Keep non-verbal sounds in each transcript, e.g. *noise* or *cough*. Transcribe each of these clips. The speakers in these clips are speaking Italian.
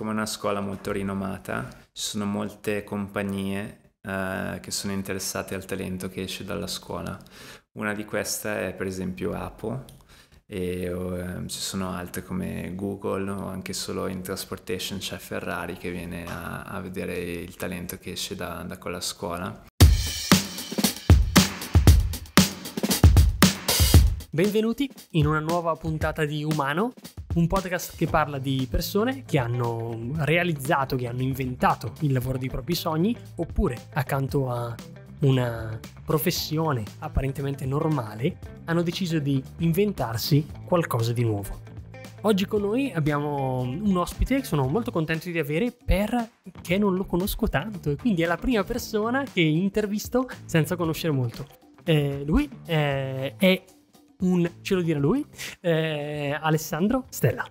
come una scuola molto rinomata, ci sono molte compagnie eh, che sono interessate al talento che esce dalla scuola. Una di queste è per esempio Apo e eh, ci sono altre come Google o anche solo in Transportation c'è Ferrari che viene a, a, vedere il talento che esce da, da quella scuola. Benvenuti in una nuova puntata di Umano, un podcast che parla di persone che hanno realizzato, che hanno inventato il lavoro dei propri sogni, oppure accanto a una professione apparentemente normale, hanno deciso di inventarsi qualcosa di nuovo. Oggi con noi abbiamo un ospite che sono molto contento di avere perché non lo conosco tanto e quindi è la prima persona che intervisto senza conoscere molto. Eh, lui eh, è un ce lo dirà lui, eh, Alessandro Stella.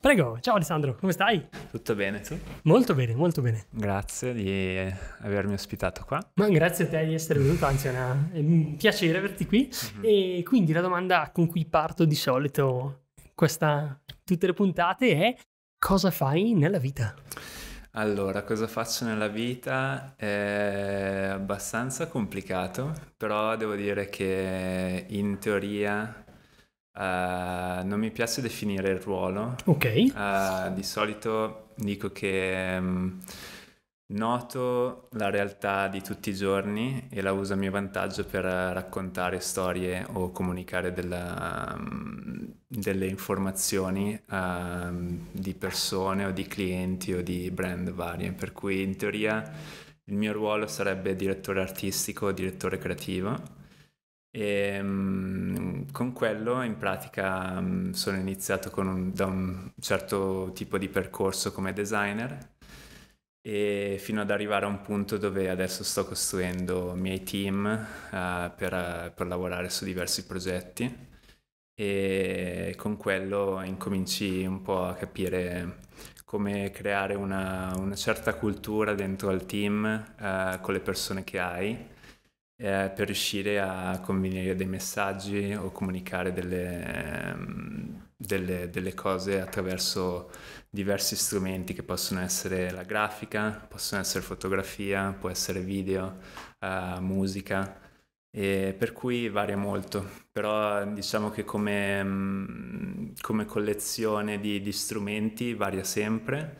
Prego, ciao Alessandro, come stai? Tutto bene, tu? Molto bene, molto bene. Grazie di avermi ospitato qua. Ma grazie a te di essere venuto, anzi è, una, è un piacere averti qui. Mm-hmm. E quindi la domanda con cui parto di solito questa, tutte le puntate è cosa fai nella vita? Allora, cosa faccio nella vita? È abbastanza complicato, però devo dire che in teoria uh, non mi piace definire il ruolo. Ok. Uh, di solito dico che... Um, Noto la realtà di tutti i giorni e la uso a mio vantaggio per raccontare storie o comunicare della, mm, delle informazioni uh, di persone o di clienti o di brand varie. Per cui in teoria il mio ruolo sarebbe direttore artistico o direttore creativo e ehm, con quello in pratica mm, sono iniziato un, da un certo tipo di percorso come designer e fino ad arrivare a un punto dove adesso sto costruendo i miei team uh, per, uh, per, lavorare su diversi progetti e con quello incominci un po' a capire come creare una, una certa cultura dentro al team uh, con le persone che hai eh, per riuscire a convenire dei messaggi o comunicare delle, um, delle, delle cose attraverso diversi strumenti che possono essere la grafica, possono essere fotografia, può essere video, uh, musica, e per cui varia molto, però diciamo che come, mm, come collezione di, di, strumenti varia sempre,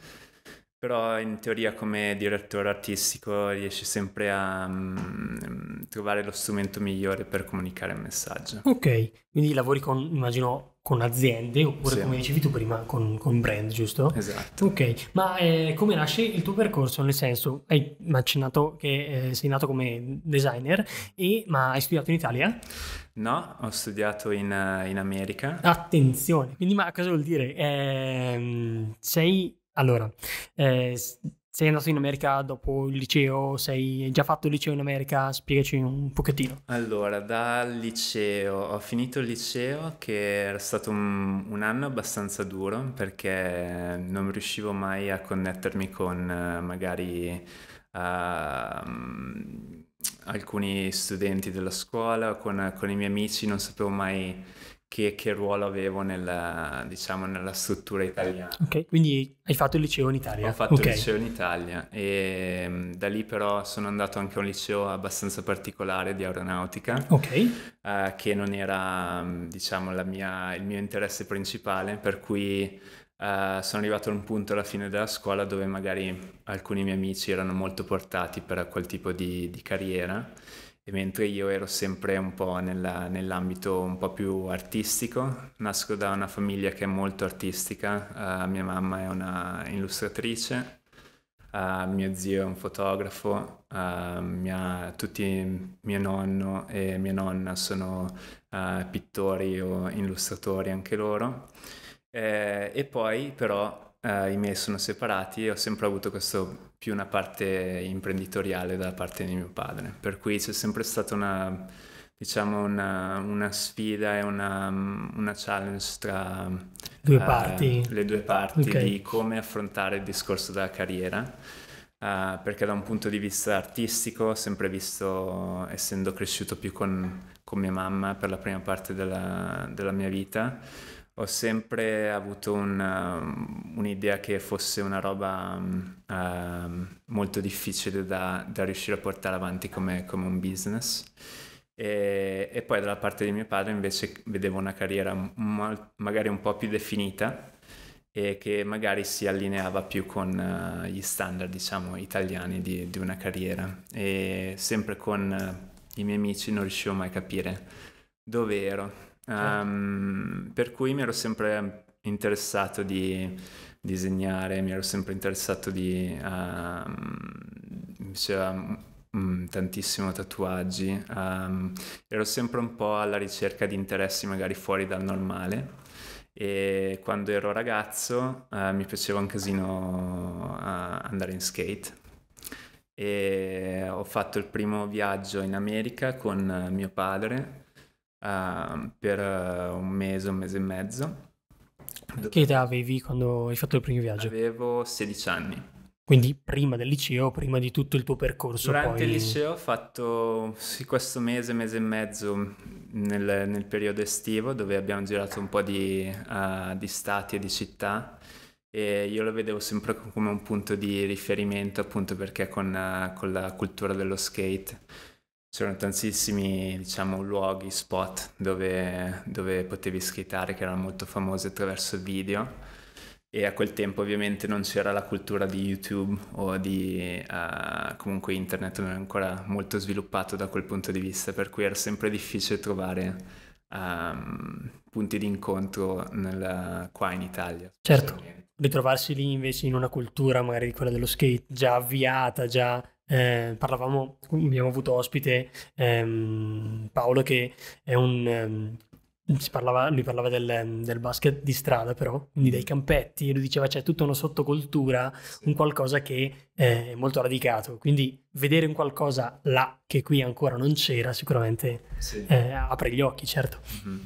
però in teoria come direttore artistico riesci sempre a um, trovare lo strumento migliore per comunicare il messaggio. Ok, quindi lavori con, immagino, con aziende oppure sì. come dicevi tu prima con, con, brand giusto? esatto ok ma eh, come nasce il tuo percorso nel senso hai accennato che eh, sei nato come designer e, ma hai studiato in Italia? No, ho studiato in, eh, in America. Attenzione, quindi ma cosa vuol dire? Eh, sei allora, eh, sei andato in America dopo il liceo, sei già fatto il liceo in America, spiegaci un pochettino. Allora, dal liceo, ho finito il liceo che era stato un, un anno abbastanza duro perché non riuscivo mai a connettermi con eh, magari uh, alcuni studenti della scuola, con, con i miei amici, non sapevo mai che, che ruolo avevo nella, diciamo, nella, struttura italiana. Ok, quindi hai fatto il liceo in Italia? Ho fatto okay. il liceo in Italia e mm, da lì però sono andato anche a un liceo abbastanza particolare di aeronautica, okay. eh, che non era mm, diciamo, mia, il mio interesse principale, per cui Uh, sono arrivato a un punto alla fine della scuola dove magari alcuni miei amici erano molto portati per quel tipo di, di carriera mentre io ero sempre un po' nella, nell'ambito un po' più artistico. Nasco da una famiglia che è molto artistica, uh, mia mamma è una illustratrice, uh, mio zio è un fotografo, uh, mia, tutti mio nonno e mia nonna sono pittori o illustratori anche loro. Eh, e poi però i miei sono separati e ho sempre avuto questo più una parte imprenditoriale da parte di mio padre, per cui c'è sempre stata una, diciamo una, una sfida e una, una challenge tra due uh, le due parti okay. di come affrontare il discorso della carriera. Uh, perché da un punto di vista artistico ho sempre visto, essendo cresciuto più con, con mia mamma per la prima parte della, della mia vita, ho sempre avuto un, um, un'idea che fosse una roba uh, molto difficile da, da, riuscire a portare avanti come, come un business. E, e, poi dalla parte di mio padre invece vedevo una carriera ma, magari un po' più definita e che magari si allineava più con uh, gli standard diciamo italiani di, di, una carriera e sempre con uh, i miei amici non riuscivo mai a capire dove ero Um, per cui mi ero sempre interessato di disegnare, mi ero sempre interessato di... Uh, cioè, Mm, tantissimo tatuaggi, um, ero sempre un po' alla ricerca di interessi magari fuori dal normale e quando ero ragazzo uh, mi piaceva un casino uh, andare in skate e ho fatto il primo viaggio in America con mio padre uh, per eh, un mese, un mese e mezzo. Che età avevi quando hai fatto il primo viaggio? Avevo 16 anni. Quindi prima del liceo, prima di tutto il tuo percorso. Durante poi... il liceo ho fatto sì, questo mese, mese e mezzo nel, nel, periodo estivo dove abbiamo girato un po' di, uh, di stati e di città e io lo vedevo sempre come un punto di riferimento appunto perché con, uh, con la cultura dello skate c'erano tantissimi diciamo, luoghi, spot dove, dove, potevi skateare che erano molto famosi attraverso video e a quel tempo ovviamente non c'era la cultura di YouTube o di uh, comunque internet non era ancora molto sviluppato da quel punto di vista per cui era sempre difficile trovare um, punti di incontro nel, qua in Italia. Certo, ritrovarsi lì invece in una cultura magari quella dello skate già avviata, già eh, parlavamo, abbiamo avuto ospite ehm, Paolo che è un... Ehm, Parlava, lui parlava del, del, basket di strada però, quindi dei mm. campetti, e lui diceva c'è tutta una sottocultura, un qualcosa che è molto radicato, quindi vedere un qualcosa là che qui ancora non c'era sicuramente sì. eh, apre gli occhi, certo. Mm-hmm.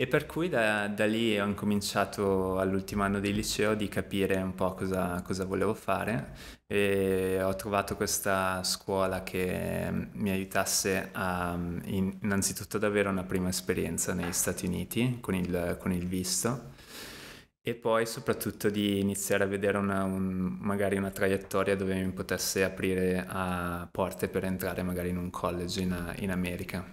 E per cui da, da, lì ho incominciato all'ultimo anno di liceo di capire un po' cosa, cosa volevo fare e ho trovato questa scuola che mm, mi aiutasse a, mm, innanzitutto ad avere una prima esperienza negli Stati Stati Uniti con il, con il visto e poi soprattutto di iniziare a vedere una, un, magari una traiettoria dove mi potesse aprire a porte per entrare magari in un college in, in America.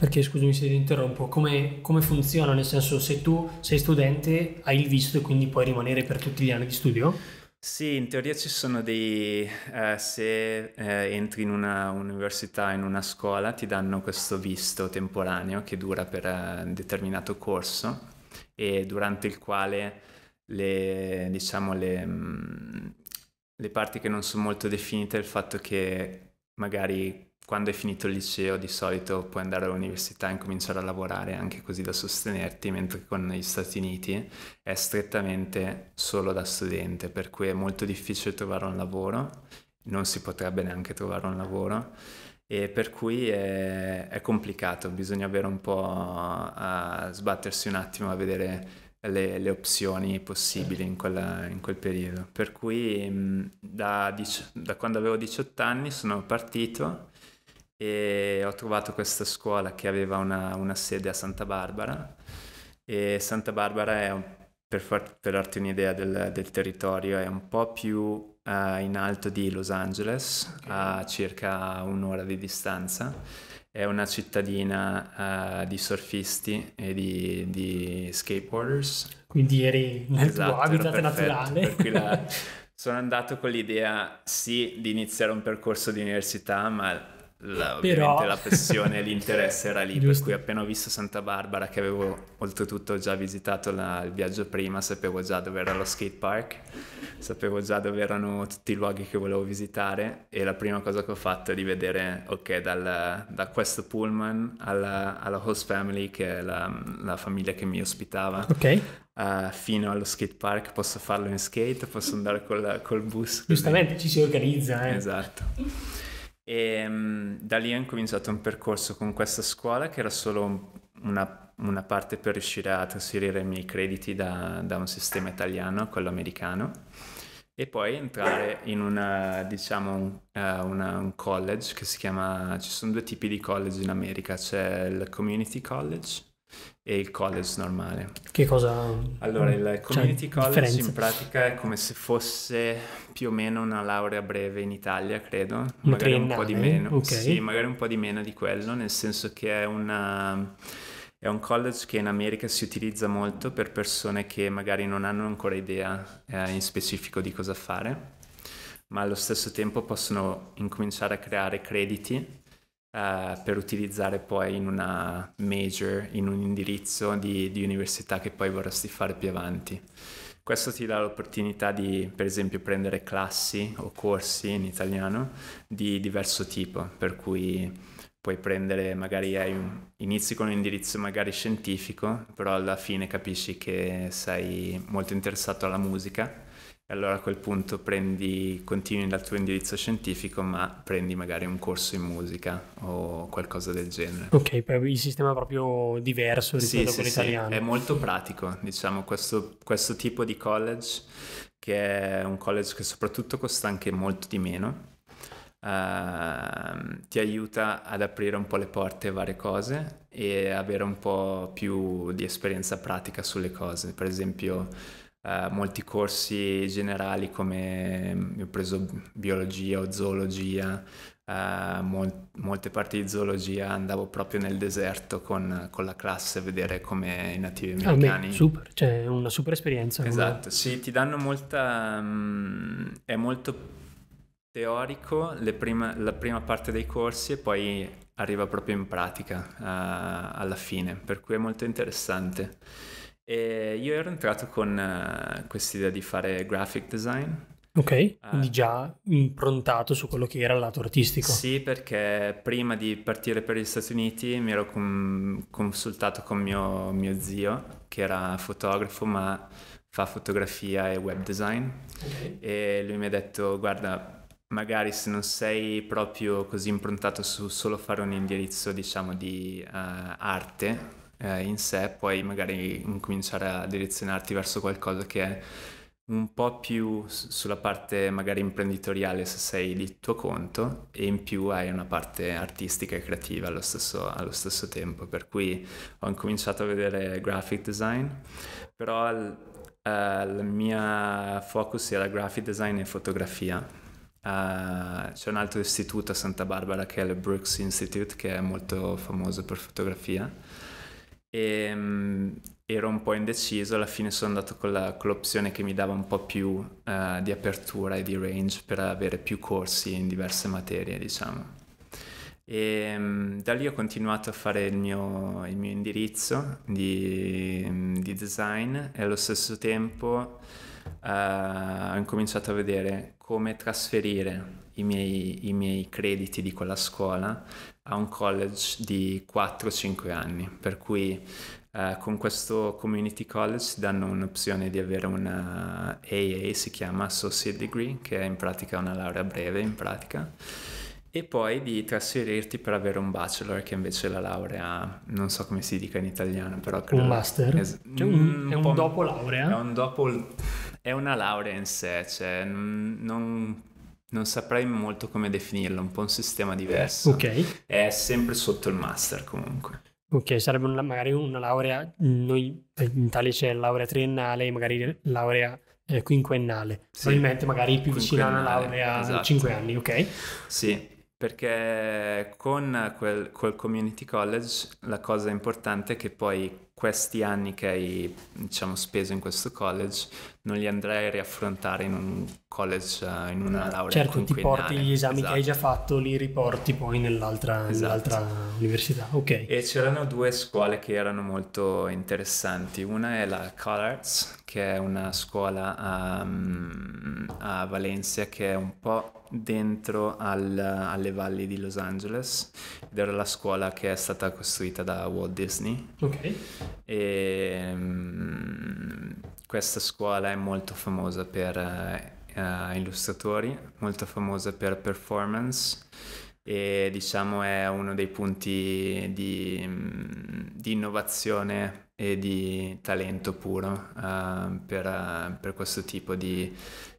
Perché scusami se ti interrompo, come, come, funziona? Nel senso se tu sei studente hai il visto e quindi puoi rimanere per tutti gli anni di studio? Sì, in teoria ci sono dei... Eh, se eh, entri in una università, in una scuola, ti danno questo visto temporaneo che dura per eh, un determinato corso e durante il quale le, diciamo, le, mh, mm, le parti che non sono molto definite, il fatto che magari quando hai finito il liceo di solito puoi andare all'università e cominciare a lavorare anche così da sostenerti, mentre con gli Stati Uniti è strettamente solo da studente, per cui è molto difficile trovare un lavoro, non si potrebbe neanche trovare un lavoro e per cui è, è complicato, bisogna avere un po' a sbattersi un attimo a vedere le, le, opzioni possibili in, quella, in, quel periodo. Per cui da, da, quando avevo 18 anni sono partito e ho trovato questa scuola che aveva una, una sede a Santa Barbara e Santa Barbara è, per, far, per darti un'idea del, del, territorio, è un po' più uh, in alto di Los Angeles, okay. a circa un'ora di distanza. È una cittadina uh, di surfisti e di, di, skateboarders. Quindi eri nel esatto, tuo habitat perfetto, naturale. *laughs* sono andato con l'idea, sì, di iniziare un percorso di università, ma la, Però... la passione e *laughs* l'interesse era lì, Giusto. per cui appena ho visto Santa Barbara, che avevo oltretutto già visitato la, il viaggio prima, sapevo già dove era lo skate park, sapevo già dove erano tutti i luoghi che volevo visitare e la prima cosa che ho fatto è di vedere, ok, dal, da questo pullman alla, alla, host family, che è la, la famiglia che mi ospitava, okay. Uh, fino allo skate park, posso farlo in skate, posso andare col, col bus. Così. Giustamente ci si organizza. Eh. Esatto. E um, da lì ho incominciato un percorso con questa scuola che era solo una, una parte per riuscire a trasferire i miei crediti da, da un sistema italiano a quello americano e poi entrare in una, diciamo, uh, una, un college che si chiama, ci sono due tipi di college in America, c'è il community college e il college normale. Che cosa? Allora, il cioè, community cioè, college differenza. in pratica è come se fosse più o meno una laurea breve in Italia, credo, un magari triennale. un po' di meno. Okay. Sì, magari un po' di meno di quello, nel senso che è una è un college che in America si utilizza molto per persone che magari non hanno ancora idea eh, in specifico di cosa fare, ma allo stesso tempo possono incominciare a creare crediti eh, per utilizzare poi in una major, in un indirizzo di, di università che poi vorresti fare più avanti. Questo ti dà l'opportunità di, per esempio, prendere classi o corsi in italiano di diverso tipo, per cui puoi prendere, magari un, inizi con un indirizzo magari scientifico, però alla fine capisci che sei molto interessato alla musica e allora a quel punto prendi, continui dal tuo indirizzo scientifico, ma prendi magari un corso in musica o qualcosa del genere. Ok, il sistema è proprio diverso rispetto sì, a quello sì, italiano. Sì, è molto pratico, diciamo, questo, questo tipo di college, che è un college che soprattutto costa anche molto di meno. Uh, ti aiuta ad aprire un po' le porte a varie cose e avere un po' più di esperienza pratica sulle cose. Per esempio, eh, molti corsi generali come mm, ho preso biologia o zoologia, eh, mol- molte parti di zoologia andavo proprio nel deserto con, con la classe a vedere come i nativi ah, americani. Ah, super, cioè una super esperienza. Esatto, come... sì, ti danno molta... Um, è molto teorico prima, la prima parte dei corsi e poi arriva proprio in pratica uh, alla fine, per cui è molto interessante. E io ero entrato con uh, quest'idea di fare graphic design. Ok, uh, quindi già improntato su quello che era il lato artistico. Sì, perché prima di partire per gli Stati Uniti mi ero com- consultato con mio, mio, zio, che era fotografo, ma fa fotografia e web design. Okay. E lui mi ha detto, guarda, magari se non sei proprio così improntato su solo fare un indirizzo, diciamo, di uh, arte, eh, in sé, puoi magari incominciare a direzionarti verso qualcosa che è un po' più sulla parte magari imprenditoriale se sei di tuo conto e in più hai una parte artistica e creativa allo stesso, allo stesso tempo. Per cui ho incominciato a vedere graphic design, però eh, il uh, mio focus era graphic design e fotografia. Uh, c'è un altro istituto a Santa Barbara che è il Brooks Institute che è molto famoso per fotografia e um, ero un po' indeciso, alla fine sono andato con, la, con l'opzione che mi dava un po' più uh, di apertura e di range per avere più corsi in diverse materie, diciamo. E um, da lì ho continuato a fare il mio, il mio indirizzo di, di, design e allo stesso tempo uh, ho incominciato a vedere come trasferire i miei, i miei crediti di quella scuola a un college di 4-5 anni, per cui eh, con questo community college ti danno un'opzione di avere una AA, si chiama Associate Degree, che è in pratica una laurea breve in pratica, e poi di trasferirti per avere un bachelor che invece è la laurea, non so come si dica in italiano, però credo... Un master? Es- cioè mm, un, è un dopo laurea? È un dopo... è una laurea in sé, cioè non non saprei molto come definirlo, un po' un sistema diverso. Ok. È sempre sotto il master comunque. Ok, sarebbe una, magari una laurea, noi eh, in Italia c'è laurea triennale, magari laurea eh, quinquennale, sì. probabilmente magari più vicina a una laurea esatto. 5 anni, ok? Sì, perché con quel, col community college la cosa importante è che poi questi anni che hai diciamo, speso in questo college non li andrei a riaffrontare in un college, eh, in una laurea Certo, ti porti gli esami esatto. che hai già esatto. fatto, li riporti poi nell'altra, esatto. nell'altra università. Okay. E c'erano due scuole che erano molto interessanti. Una è la CalArts, che è una scuola a, ehm, a Valencia che è un po' dentro al, alle valli di Los Angeles ed era la scuola che è stata costruita da Walt Disney. Ok. E, um, questa scuola è molto famosa per uh, illustratori, molto famosa per performance e diciamo è uno dei punti di, di innovazione e di talento puro uh, per, uh, per, questo tipo di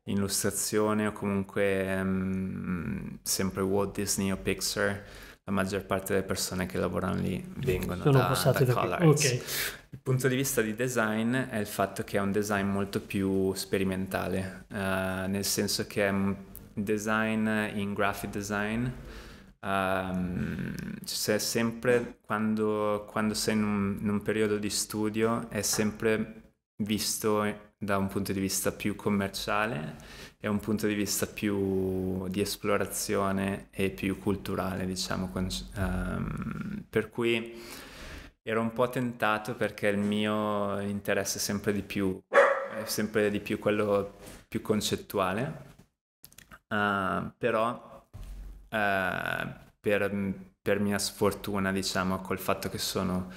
illustrazione o comunque um, sempre Walt Disney o Pixar la maggior parte delle persone che lavorano lì vengono Sono da, da, da Colors. Okay. Il punto di vista di design è il fatto che è un design molto più sperimentale, uh, nel senso che è un design in graphic design. Um, cioè sempre quando, quando sei in un, in un periodo di studio è sempre visto da un punto di vista più commerciale e un punto di vista più di esplorazione e più culturale, diciamo. Con, um, per cui ero un po' tentato perché il mio interesse è sempre di più, è sempre di più quello più concettuale, uh, però uh, per, per mia sfortuna, diciamo, col fatto che sono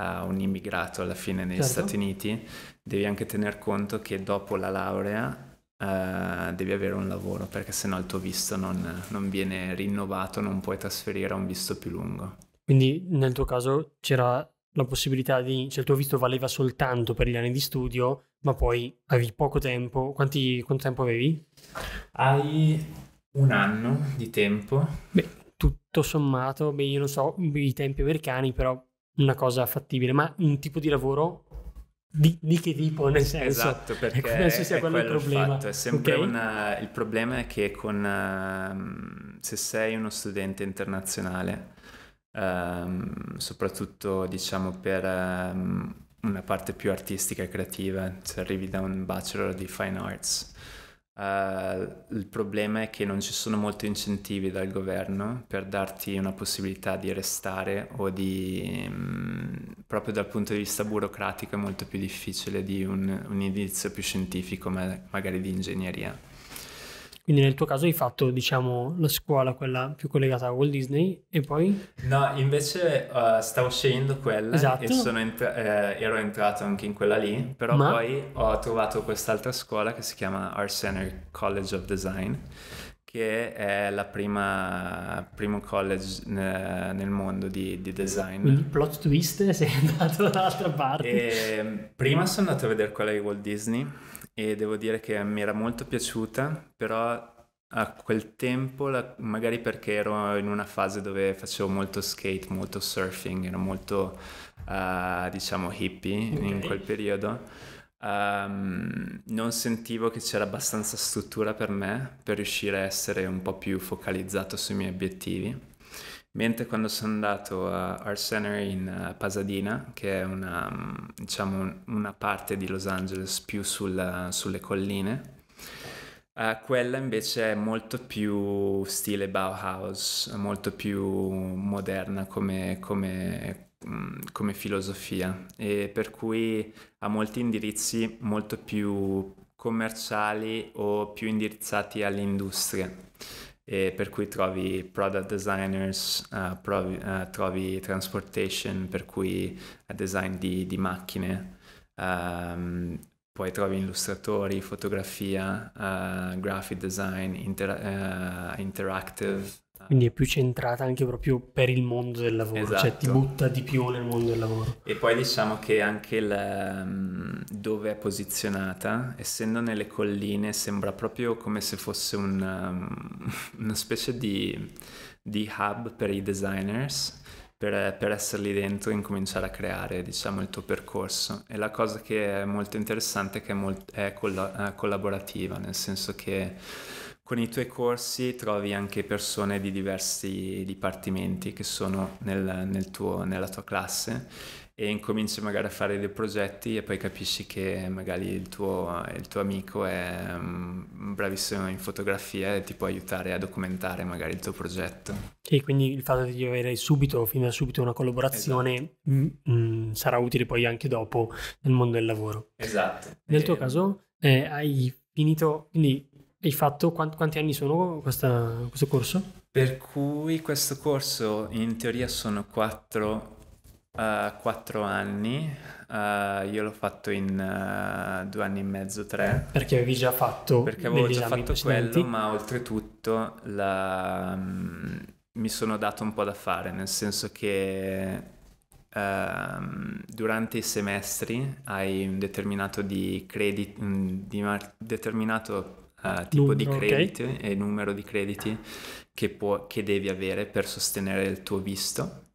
a un immigrato alla fine negli certo. Stati Uniti, devi anche tener conto che dopo la laurea Uh, devi avere un lavoro perché sennò il tuo visto non, non, viene rinnovato, non puoi trasferire a un visto più lungo. Quindi nel tuo caso c'era la possibilità di, cioè il tuo visto valeva soltanto per gli anni di studio, ma poi avevi poco tempo. Quanti, quanto tempo avevi? Hai un anno di tempo. Beh, tutto sommato, beh, io non so i tempi americani, però una cosa fattibile, ma un tipo di lavoro di, di che tipo, nel senso? Esatto, *laughs* perché penso sia quello, quello il problema. Il, è sempre okay? una, il problema è che con, uh, se sei uno studente internazionale, uh, soprattutto diciamo per uh, una parte più artistica e creativa, se arrivi da un bachelor di fine arts, Uh, il problema è che non ci sono molti incentivi dal governo per darti una possibilità di restare o di... Mh, mm, proprio dal punto di vista burocratico è molto più difficile di un, un indizio più scientifico, ma magari di ingegneria. Quindi nel tuo caso hai fatto, diciamo, la scuola, quella più collegata a Walt Disney e poi? No, invece uh, stavo scegliendo quella esatto. e entra- eh, ero entrato anche in quella lì, però Ma... poi ho trovato quest'altra scuola che si chiama Art Center College of Design, che è la prima primo college eh, nel mondo di, di design. Quindi plot twist *laughs* sei andato dall'altra parte. E ehm, prima sono andato a vedere quella di Walt Disney e devo dire che mi era molto piaciuta, però a quel tempo, la, magari perché ero in una fase dove facevo molto skate, molto surfing, ero molto, uh, diciamo, hippie okay. in quel periodo, um, non sentivo che c'era abbastanza struttura per me per riuscire a essere un po' più focalizzato sui miei obiettivi. Mentre quando sono andato a Art Center in eh, Pasadena, che è una, mm, diciamo, una parte di Los Angeles più sulla, sulle colline, Uh, quella invece è molto più stile Bauhaus, molto più moderna come, come, mm, come, filosofia e per cui ha molti indirizzi molto più commerciali o più indirizzati all'industria e per cui trovi product designers, uh, provi, uh, trovi transportation, per cui eh, design di, di macchine, um, poi trovi illustratori, fotografia, graphic design, inter- interactive, quindi è più centrata anche proprio per il mondo del lavoro, esatto. cioè ti esatto. butta di più nel mondo del lavoro. E poi diciamo che anche la, ehm, dove è posizionata, essendo nelle colline, sembra proprio come se fosse una, ehm, *laughs* una specie di, di hub per i designers. Per, per, esserli dentro e incominciare a creare diciamo il tuo percorso e la cosa che è molto interessante è che è, molt- è colla- eh, collaborativa nel senso che con i tuoi corsi trovi anche persone di diversi dipartimenti che sono nel, nel tuo, nella tua classe e incominci magari a fare dei progetti e poi capisci che magari il tuo, il tuo amico è mm, bravissimo in fotografia e ti può aiutare a documentare magari il tuo progetto. E quindi il fatto di avere subito, fin da subito, una collaborazione esatto. mh, mm, mh, mm, sarà utile poi anche dopo nel mondo del lavoro. Esatto. Nel e... tuo caso eh, hai finito, quindi hai fatto? Quanti, anni sono questa, questo corso? Per cui questo corso in teoria sono 4, uh, eh, anni, uh, io l'ho fatto in uh, due anni e mezzo, tre. Perché avevi già fatto Perché avevo già fatto quello, ma oltretutto la, um, mi sono dato un po' da fare, nel senso che ehm, durante i semestri hai un determinato di credit, di mar- determinato uh, tipo numero, di crediti okay. e numero di crediti che, può, che, devi avere per sostenere il tuo visto,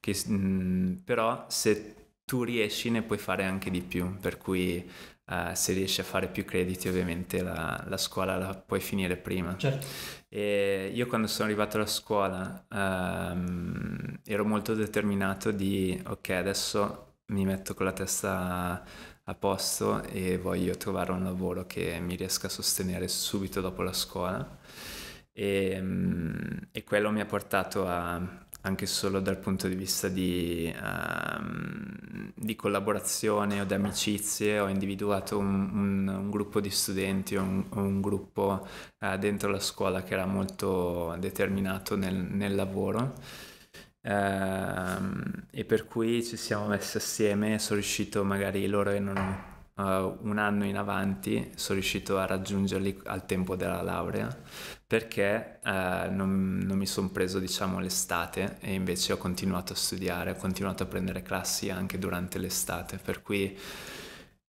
che, mh, mm, però se tu riesci ne puoi fare anche di più, per cui uh, se riesci a fare più crediti ovviamente la, la scuola la puoi finire prima. Certo. E io quando sono arrivato alla scuola um, ero molto determinato di ok adesso mi metto con la testa a posto e voglio trovare un lavoro che mi riesca a sostenere subito dopo la scuola e, ehm, e quello mi ha portato a anche solo dal punto di vista di, um, di collaborazione o di amicizie, ho individuato un, un, un gruppo di studenti, un, un gruppo uh, dentro la scuola che era molto determinato nel, nel lavoro Uh, e per cui ci siamo messi assieme, sono riuscito magari loro erano uh, eh, un anno in avanti, sono riuscito a raggiungerli al tempo della laurea perché uh, non, non, mi sono preso diciamo l'estate e invece ho continuato a studiare, ho continuato a prendere classi anche durante l'estate, per cui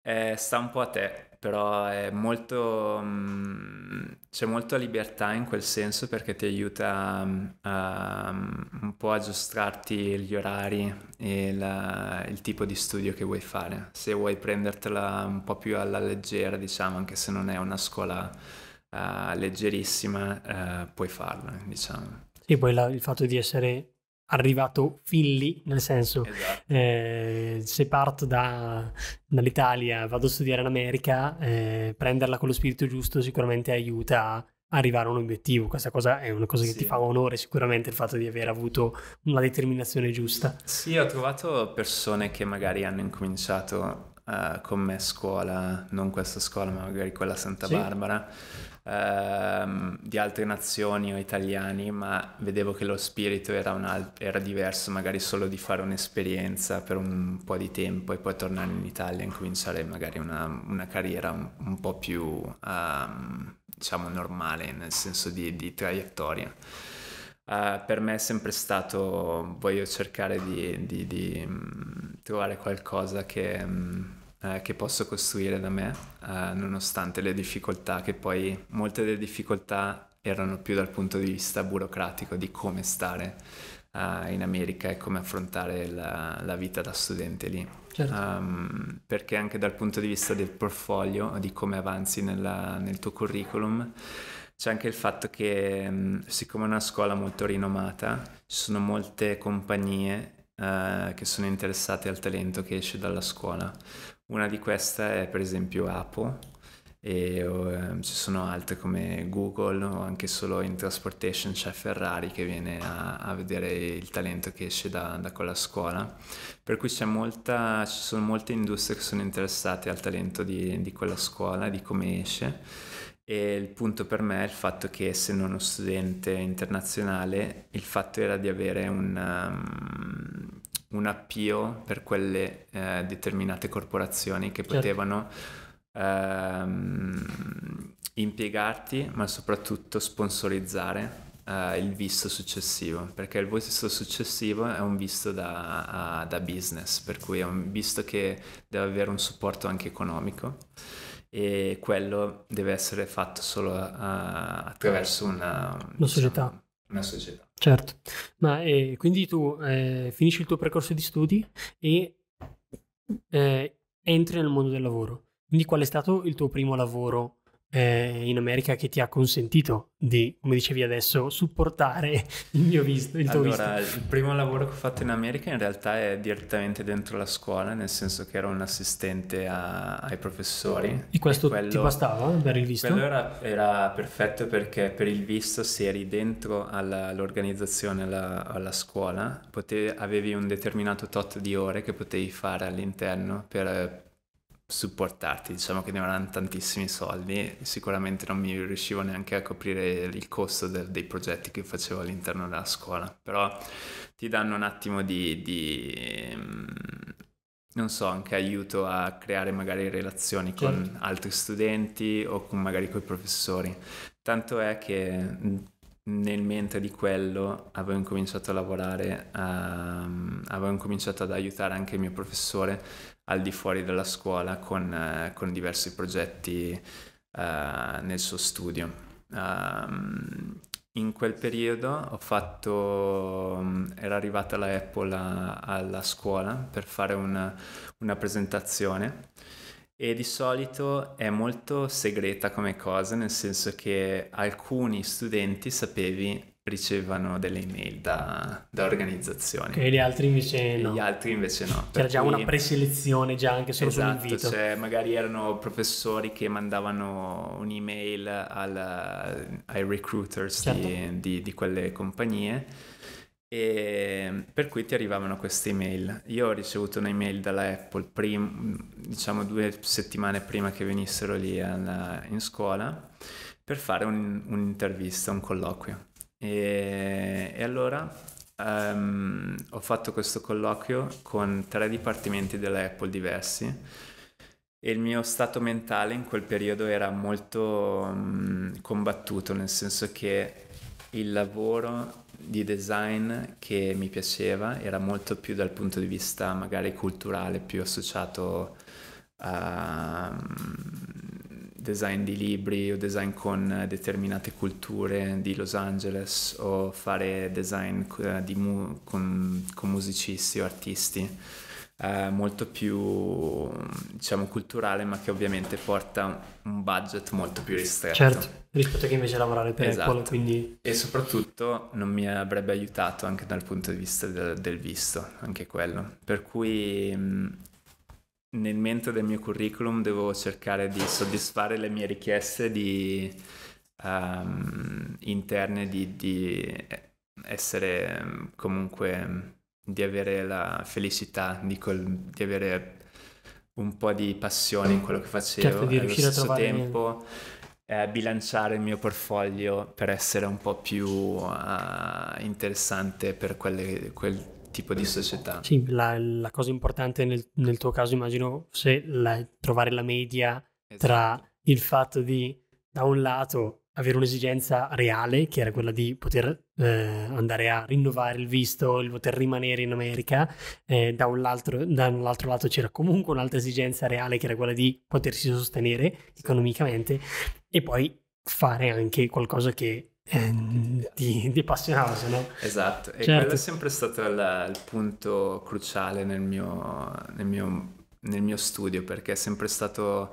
eh, sta un po' a te però è molto, mm, c'è molta libertà in quel senso perché ti aiuta mm, a, mm, un po' aggiustarti gli orari e la, il tipo di studio che vuoi fare. Se vuoi prendertela un po' più alla leggera, diciamo, anche se non è una scuola uh, leggerissima, uh, puoi farlo, diciamo. Sì, poi la, il fatto di essere arrivato fin lì, nel senso esatto. eh, se parto da, dall'Italia, vado a studiare in America, eh, prenderla con lo spirito giusto sicuramente aiuta a arrivare a un obiettivo. Questa cosa è una cosa che sì. ti fa onore sicuramente il fatto di aver avuto una determinazione giusta. Sì, ho trovato persone che magari hanno incominciato uh, con me a scuola, non questa scuola, ma magari quella a Santa sì. Barbara ehm, di altre nazioni o italiani, ma vedevo che lo spirito era, una, era diverso, magari solo di fare un'esperienza per un po' di tempo e poi tornare in Italia e cominciare magari una, una carriera un, un, po' più, um, diciamo, normale, nel senso di, di traiettoria. Uh, per me è sempre stato voglio cercare di, di, di um, trovare qualcosa che um, eh, che posso costruire da me, eh, nonostante le difficoltà che poi molte delle difficoltà erano più dal punto di vista burocratico di come stare eh, in America e come affrontare la, la vita da studente lì. Certo. Um, perché anche dal punto di vista del portfolio, di come avanzi nella, nel tuo curriculum, c'è anche il fatto che ehm, siccome è una scuola molto rinomata, ci sono molte compagnie eh, che sono interessate al talento che esce dalla scuola. Una di queste è per esempio Apple e um, ci sono altre come Google o anche solo in Transportation c'è Ferrari che viene a, a vedere il talento che esce da, da quella scuola. Per cui molta, ci sono molte industrie che sono interessate al talento di, di quella scuola, di come esce. E il punto per me è il fatto che essendo uno studente internazionale, il fatto era di avere un, um, un appio per quelle eh, determinate corporazioni che certo. potevano ehm, impiegarti, ma soprattutto sponsorizzare eh, il visto successivo, perché il visto successivo è un visto da, a, da business, per cui è un visto che deve avere un supporto anche economico e quello deve essere fatto solo uh, attraverso una, una, diciamo, società. una, società. Certo, ma eh, quindi tu eh, finisci il tuo percorso di studi e eh, entri nel mondo del lavoro. Quindi qual è stato il tuo primo lavoro eh, in America che ti ha consentito di, come dicevi adesso, supportare il mio visto. Il allora, visto. il primo lavoro che ho fatto in America in realtà è direttamente dentro la scuola, nel senso che ero un assistente a, ai professori. E questo e quello, ti bastava per il visto? Quello era, era, perfetto perché per il visto se eri dentro alla, all'organizzazione, alla, alla scuola, potevi, avevi un determinato tot di ore che potevi fare all'interno per eh, supportarti, diciamo che ne erano tantissimi soldi, sicuramente non mi riuscivo neanche a coprire il costo del, dei progetti che facevo all'interno della scuola, però ti danno un attimo di, di mm, non so, anche aiuto a creare magari relazioni certo. con altri studenti o con magari con i professori. Tanto è che mm, nel mente di quello avevo incominciato a lavorare, a, mm, avevo incominciato ad aiutare anche il mio professore al di fuori della scuola con, eh, con diversi progetti eh, nel suo studio. Um, in quel periodo ho fatto, mm, era arrivata la Apple a, alla scuola per fare una, una, presentazione e di solito è molto segreta come cosa, nel senso che alcuni studenti sapevi ricevono delle email da, da organizzazioni. E gli altri invece no. gli altri invece no. C'era già cui... una preselezione già anche solo esatto, sull'invito. Cioè, magari erano professori che mandavano un'email al, ai recruiters certo. di, di, di quelle compagnie e per cui ti arrivavano queste email. Io ho ricevuto un'email dalla Apple prim- diciamo due settimane prima che venissero lì alla- in scuola per fare un- un'intervista, un colloquio. E, e allora um, ho fatto questo colloquio con tre dipartimenti della Apple diversi e il mio stato mentale in quel periodo era molto um, combattuto, nel senso che il lavoro di design che mi piaceva era molto più dal punto di vista magari culturale, più associato a, design di libri o design con eh, determinate culture di Los Angeles o fare design eh, mu con, con, musicisti o artisti. Eh, molto più diciamo culturale ma che ovviamente porta un budget molto più ristretto certo rispetto a che invece lavorare per esatto. Apple quindi e soprattutto non mi avrebbe aiutato anche dal punto di vista del, del visto anche quello per cui nel mento del mio curriculum devo cercare di soddisfare le mie richieste di, um, interne di, di, essere ehm, comunque di avere la felicità di, col, di avere un po' di passione in quello che facevo certo, di riuscire allo stesso tempo eh, bilanciare il mio portfolio per essere un po' più uh, interessante per quelle, quel tipo di società. Sì, la, la cosa importante nel, nel, tuo caso immagino se trovare la media esatto. tra il fatto di da un lato avere un'esigenza reale, che era quella di poter eh, andare a rinnovare il visto, il poter rimanere in America, eh, da, un da, un altro lato c'era comunque un'altra esigenza reale, che era quella di potersi sostenere economicamente, e poi fare anche qualcosa che eh, di, di appassionarsi, no? Esatto, e certo. quello è sempre stato la, il punto cruciale nel mio, nel, mio, nel mio, studio, perché è sempre stato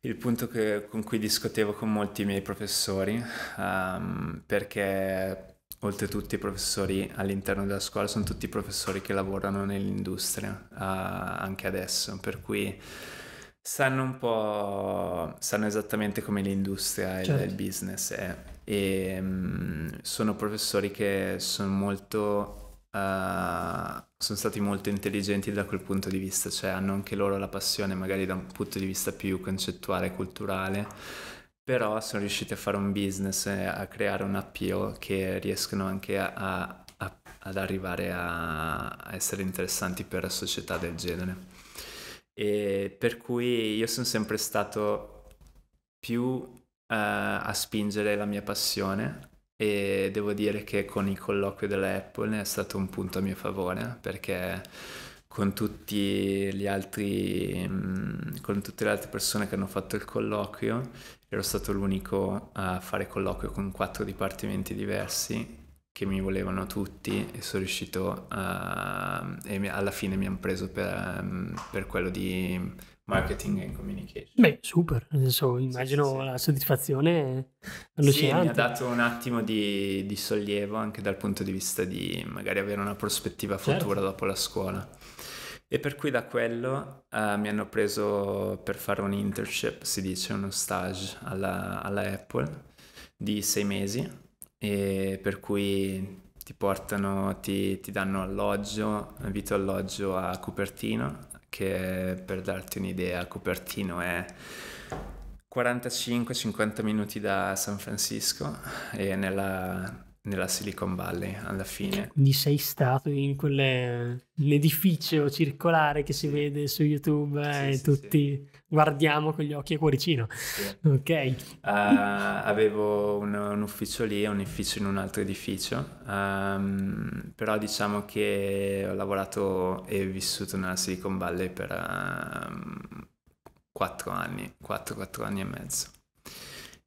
il punto che, con cui discutevo con molti miei professori, um, perché oltretutto i professori all'interno della scuola sono tutti professori che lavorano nell'industria uh, anche adesso, per cui sanno un po', sanno esattamente come l'industria e certo. il business è e ehm, mh, sono professori che sono molto Uh, eh, sono stati molto intelligenti da quel punto di vista, cioè hanno anche loro la passione magari da un punto di vista più concettuale e culturale, però sono riusciti a fare un business, a creare un appeal che riescono anche a, a, a, ad arrivare a, essere interessanti per la società del genere. E per cui io sono sempre stato più eh, a spingere la mia passione e devo dire che con il colloquio della Apple è stato un punto a mio favore perché con, tutti gli altri, mm, con tutte le altre persone che hanno fatto il colloquio ero stato l'unico a fare colloquio con quattro dipartimenti diversi che mi volevano tutti e sono riuscito a, e alla fine mi hanno preso per, mm, per quello di marketing and communication. Beh, super, Adesso immagino sì, sì, la soddisfazione allucinante. Sì, mi ha dato un attimo di, di, sollievo anche dal punto di vista di magari avere una prospettiva futura certo. dopo la scuola. E per cui da quello uh, mi hanno preso per fare un internship, si dice uno stage alla, alla Apple di sei mesi e per cui ti portano, ti, ti danno alloggio, eh, vitto alloggio a Cupertino che per darti un'idea, Copertino è 45-50 minuti da San Francisco e nella, nella, Silicon Valley alla fine. Quindi sei stato in quell'edificio circolare che si vede su YouTube eh, sì, e sì, tutti... Sì guardiamo con gli occhi e cuoricino. Sì. Ok. Uh, avevo un, un, ufficio lì e un ufficio in un altro edificio, um, però diciamo che ho lavorato e vissuto nella Silicon Valley per um, anni, quattro, quattro anni e mezzo.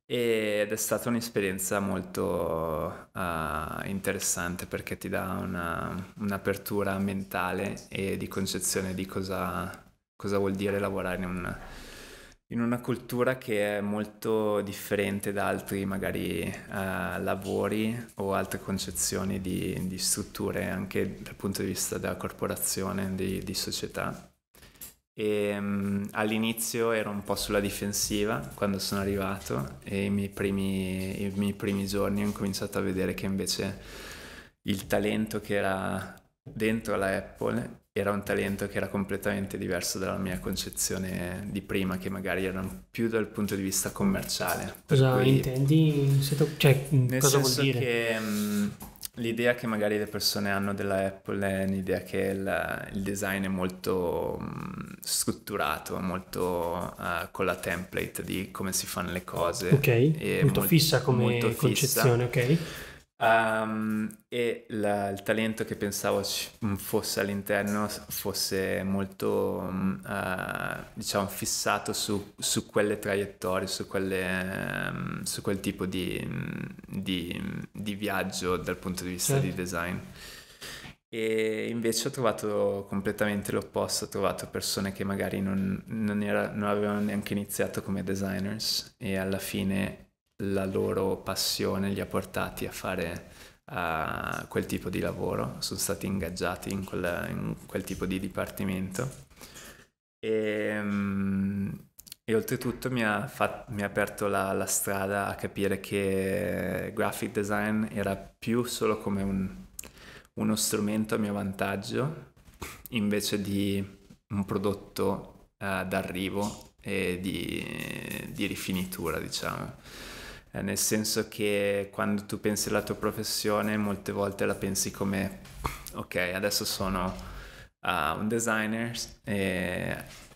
Ed è stata un'esperienza molto uh, interessante perché ti dà una, un'apertura mentale e di concezione di cosa cosa vuol dire lavorare in, un, in una cultura che è molto differente da altri magari eh, lavori o altre concezioni di, di, strutture anche dal punto di vista della corporazione, di, di società. E, um, all'inizio ero un po' sulla difensiva quando sono arrivato e i miei primi, i miei primi giorni ho cominciato a vedere che invece il talento che era dentro la Apple era un talento che era completamente diverso dalla mia concezione di prima, che magari era più dal punto di vista commerciale. Cosa cui, intendi? Cioè, nel cosa vuol dire? Che, mh, l'idea che magari le persone hanno della Apple è un'idea che il, il design è molto mh, strutturato, molto uh, con la template di come si fanno le cose. Ok, molto, molto, fissa come molto concezione, fissa. ok. Um, e la, il talento che pensavo mm, fosse all'interno fosse molto uh, diciamo fissato su, su, quelle traiettorie, su, quelle, um, su quel tipo di, di, di, viaggio dal punto di vista certo. di design. E invece ho trovato completamente l'opposto, ho trovato persone che magari non, non, era, non avevano neanche iniziato come designers e alla fine la loro passione li ha portati a fare uh, quel tipo di lavoro, sono stati ingaggiati in, quella, in quel tipo di dipartimento. E, um, e oltretutto mi ha, fatto, mi ha aperto la, la, strada a capire che graphic design era più solo come un, uno strumento a mio vantaggio invece di un prodotto uh, d'arrivo e di, di rifinitura, diciamo. Eh, nel senso che quando tu pensi alla tua professione molte volte la pensi come ok, adesso sono uh, un designer e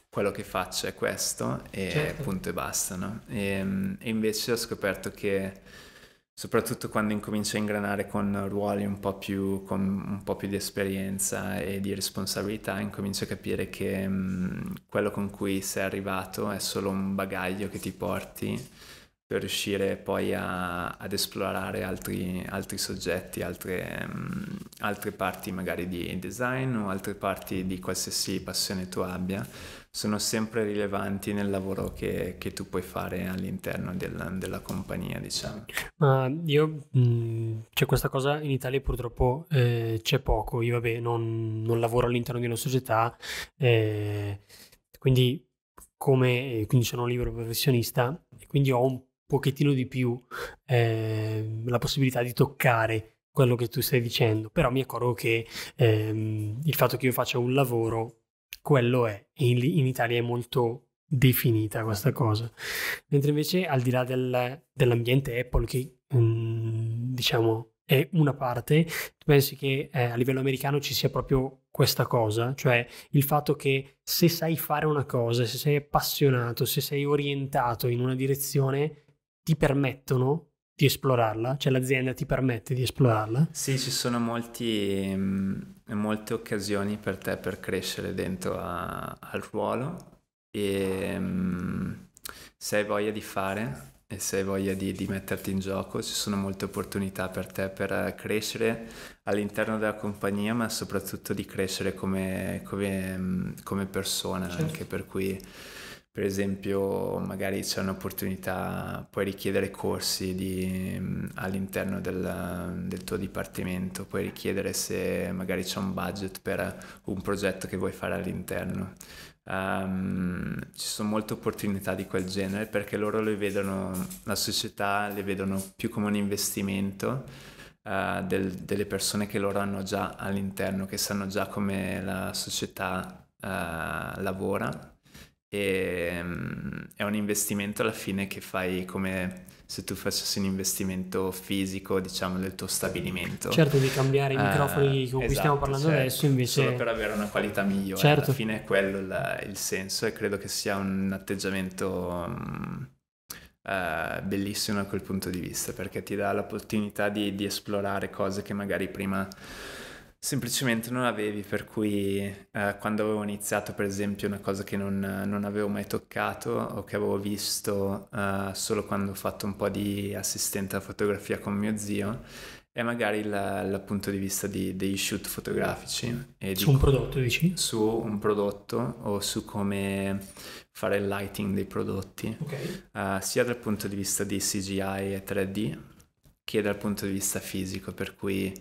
quello che faccio è questo e certo. punto e basta, no? e, ehm, e invece ho scoperto che soprattutto quando incomincio a ingranare con ruoli un po' più, con un po più di esperienza e di responsabilità, incomincio a capire che mh, mm, quello con cui sei arrivato è solo un bagaglio che ti porti per riuscire poi a, ad esplorare altri, altri soggetti, altre, um, altre, parti magari di design o altre parti di qualsiasi passione tu abbia, sono sempre rilevanti nel lavoro che, che tu puoi fare all'interno del, della compagnia, diciamo. Ma io, mh, mm, c'è cioè questa cosa in Italia purtroppo eh, c'è poco, io vabbè non, non, lavoro all'interno di una società, eh, quindi come eh, quindi sono un libero professionista e quindi ho un pochettino di più eh, la possibilità di toccare quello che tu stai dicendo, però mi accorgo che ehm, il fatto che io faccia un lavoro, quello è, in, in, Italia è molto definita questa cosa, mentre invece al di là del, dell'ambiente Apple che mh, mm, diciamo è una parte, pensi che eh, a livello americano ci sia proprio questa cosa, cioè il fatto che se sai fare una cosa, se sei appassionato, se sei orientato in una direzione, ti permettono di esplorarla? Cioè l'azienda ti permette di esplorarla? Sì, ci sono molti, mm, molte occasioni per te per crescere dentro a, al ruolo e mm, se hai voglia di fare e se hai voglia di, di, metterti in gioco ci sono molte opportunità per te per eh, crescere all'interno della compagnia ma soprattutto di crescere come, come, mm, come persona certo. anche per cui per esempio magari c'è un'opportunità, puoi richiedere corsi di, mm, all'interno del, del, tuo dipartimento, puoi richiedere se magari c'è un budget per un progetto che vuoi fare all'interno. Um, ci sono molte opportunità di quel genere perché loro le vedono, la società le vedono più come un investimento uh, del, delle persone che loro hanno già all'interno, che sanno già come la società uh, lavora e um, è un investimento alla fine che fai come se tu facessi un investimento fisico, diciamo, del tuo stabilimento. Certo, di cambiare i eh, microfoni uh, con esatto, cui stiamo parlando certo. adesso, invece... Solo per avere una qualità migliore, certo. alla fine è quello la, il senso e credo che sia un atteggiamento um, uh, bellissimo a quel punto di vista, perché ti dà l'opportunità di, di esplorare cose che magari prima semplicemente non avevi, per cui eh, quando avevo iniziato per esempio una cosa che non, non avevo mai toccato o che avevo visto eh, solo quando ho fatto un po' di assistente a fotografia con mio zio è magari la, il punto di vista di, dei shoot fotografici. E su dico, un prodotto dici? Su un prodotto o su come fare il lighting dei prodotti, okay. uh, sia dal punto di vista di CGI e 3D che dal punto di vista fisico, per cui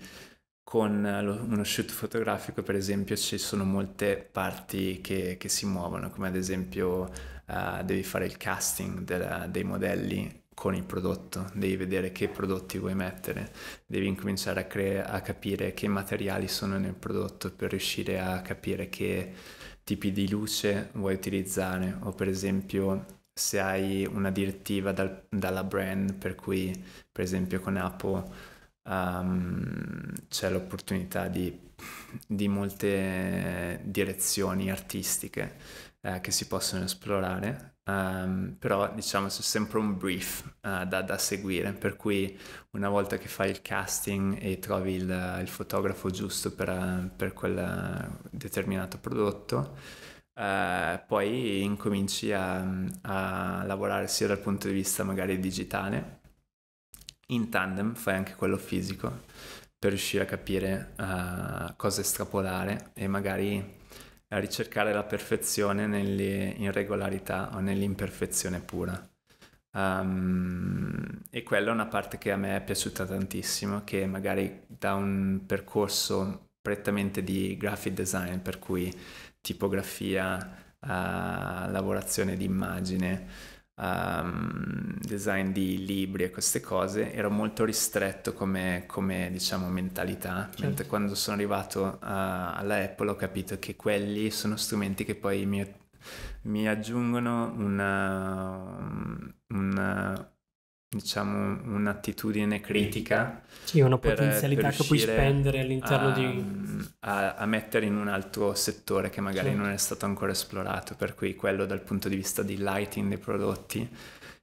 con eh, uno shoot fotografico, per esempio, ci sono molte parti che, che si muovono, come ad esempio uh, devi fare il casting della, dei modelli con il prodotto, devi vedere che prodotti vuoi mettere, devi incominciare a, cre- a capire che materiali sono nel prodotto per riuscire a capire che tipi di luce vuoi utilizzare o per esempio se hai una direttiva dal, dalla brand per cui per esempio con Apple um, c'è l'opportunità di, di, molte direzioni artistiche eh, che si possono esplorare, um, però diciamo c'è sempre un brief uh, da, da, seguire, per cui una volta che fai il casting e trovi il, il fotografo giusto per, per quel determinato prodotto, Uh, poi incominci a, a, lavorare sia dal punto di vista magari digitale in tandem fai anche quello fisico per riuscire a capire uh, cosa estrapolare e magari a ricercare la perfezione nelle irregolarità o nell'imperfezione pura. Um, e quella è una parte che a me è piaciuta tantissimo, che magari da un percorso prettamente di graphic design, per cui tipografia, uh, lavorazione di immagine, um, design di libri e queste cose, ero molto ristretto come, come diciamo, mentalità, certo. mentre quando sono arrivato a, eh, alla Apple ho capito che quelli sono strumenti che poi mi, mi aggiungono una, eh, una diciamo, un'attitudine critica. Sì, una per, potenzialità per che puoi spendere all'interno a, di... A, a, mettere in un altro settore che magari sì. non è stato ancora esplorato, per cui quello dal punto di vista di lighting dei prodotti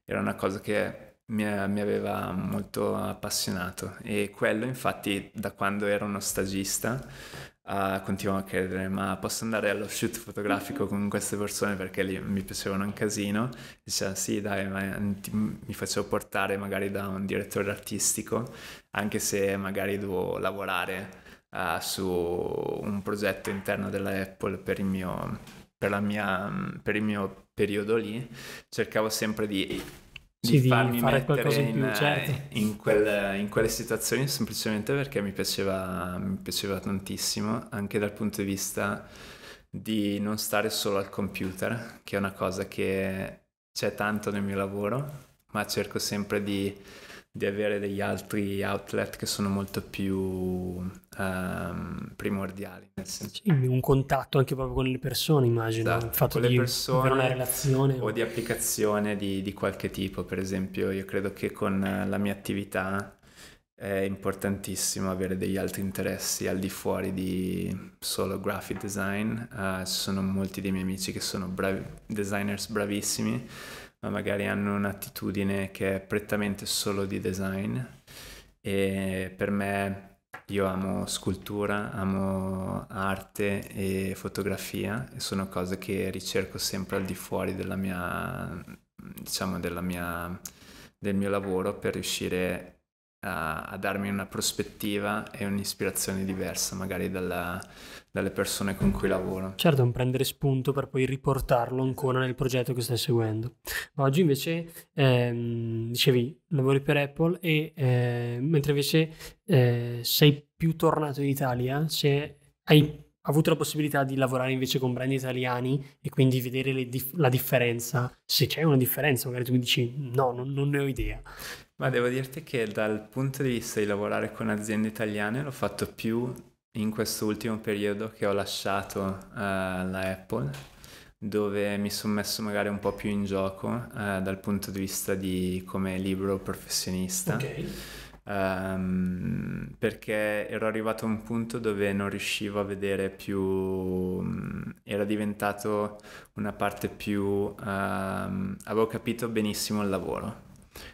era una cosa che mi, mi aveva molto appassionato e quello infatti da quando ero uno stagista Uh, continuo a chiedere ma posso andare allo shoot fotografico mm-hmm. con queste persone perché lì mi piacevano un casino. Diceva ah, sì, dai, ma mm, ti, mm, mi facevo portare magari da un direttore artistico, anche se magari devo lavorare uh, su un progetto interno della Apple per il mio, per mia, mm, per il mio periodo lì. Cercavo sempre di di, sì, farmi di fare qualcosa in, in più, certo. Eh, in, quel, in, quelle situazioni semplicemente perché mi piaceva, mi piaceva tantissimo, anche dal punto di vista di non stare solo al computer, che è una cosa che c'è tanto nel mio lavoro, ma cerco sempre di, di avere degli altri outlet che sono molto più ehm, primordiali. Sì, un contatto anche proprio con le persone, immagino, esatto, il fatto di persone, una relazione. O di applicazione di, di qualche tipo, per esempio io credo che con eh, la mia attività è importantissimo avere degli altri interessi al di fuori di solo graphic design. Uh, sono molti dei miei amici che sono bravi, designers bravissimi, ma magari hanno un'attitudine che è prettamente solo di design. E per me io amo scultura, amo arte e fotografia e sono cose che ricerco sempre al di fuori della mia, diciamo, della mia, del mio lavoro per riuscire a, a darmi una prospettiva e un'ispirazione diversa magari dalla, dalle persone con cui lavoro. Certo, è un prendere spunto per poi riportarlo ancora nel progetto che stai seguendo. Ma oggi invece ehm, dicevi lavori per Apple e eh, mentre invece eh, sei più tornato in Italia, se hai avuto la possibilità di lavorare invece con brand italiani e quindi vedere dif- la differenza, se c'è una differenza, magari tu mi dici no, non, non ne ho idea. Ma devo dirti che dal punto di vista di lavorare con aziende italiane l'ho fatto più in quest'ultimo periodo che ho lasciato uh, la Apple, dove mi sono messo magari un po' più in gioco uh, dal punto di vista di come libro professionista. Okay. Um, perché ero arrivato a un punto dove non riuscivo a vedere più, um, era diventato una parte più, um, avevo capito benissimo il lavoro,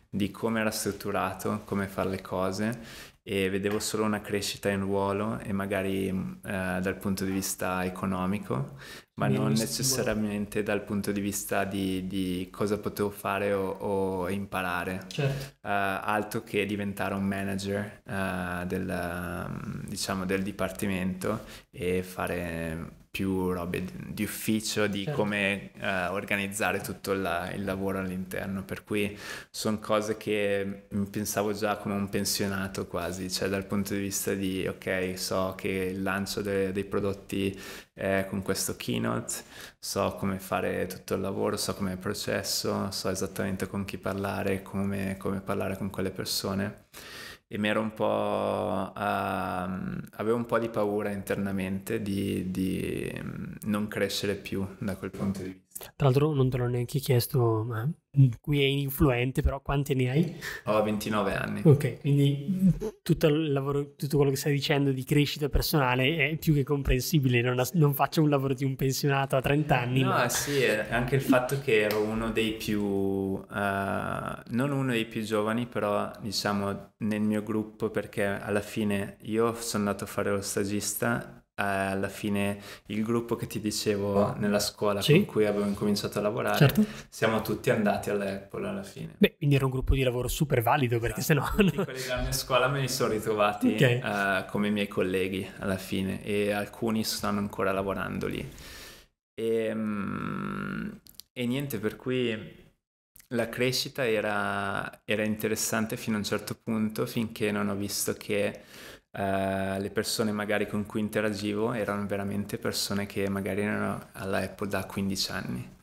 di come era strutturato, come fare le cose e vedevo solo una crescita in ruolo e magari mm, eh, dal punto di vista economico, ma non necessariamente dal punto di vista di, di cosa potevo fare o, o imparare. Certo. Uh, altro che diventare un manager uh, del, mm, diciamo, del dipartimento e fare più robe di ufficio, di certo. come eh, organizzare tutto la, il lavoro all'interno, per cui sono cose che pensavo già come un pensionato quasi, cioè dal punto di vista di ok, so che il lancio de, dei prodotti è con questo keynote, so come fare tutto il lavoro, so come è il processo, so esattamente con chi parlare, come, come parlare con quelle persone e mi ero un po'... Uh, avevo un po' di paura internamente di, di mm, non crescere più da quel punto di vista. Tra l'altro non te l'ho neanche chiesto, ma mm. qui è influente, però quanti ne hai? Ho 29 anni. Ok, quindi tutto, lavoro, tutto quello che stai dicendo di crescita personale è più che comprensibile, non, ha, non faccio un lavoro di un pensionato a 30 anni. No, ma... Eh sì, anche il fatto che ero uno dei più, uh, non uno dei più giovani, però diciamo nel mio gruppo, perché alla fine io sono andato a fare lo stagista eh, alla fine il gruppo che ti dicevo ah. nella scuola sì. con cui avevo incominciato a lavorare, certo. siamo tutti andati all'Apple alla fine. Beh, quindi era un gruppo di lavoro super valido perché esatto. sennò... Tutti *laughs* quelli della mia scuola me li sono ritrovati okay. uh, come miei colleghi alla fine e alcuni stanno ancora lavorando lì. E, ehm, e niente, per cui la crescita era, era interessante fino a un certo punto finché non ho visto che Uh, le persone magari con cui interagivo erano veramente persone che magari erano alla Apple da 15 anni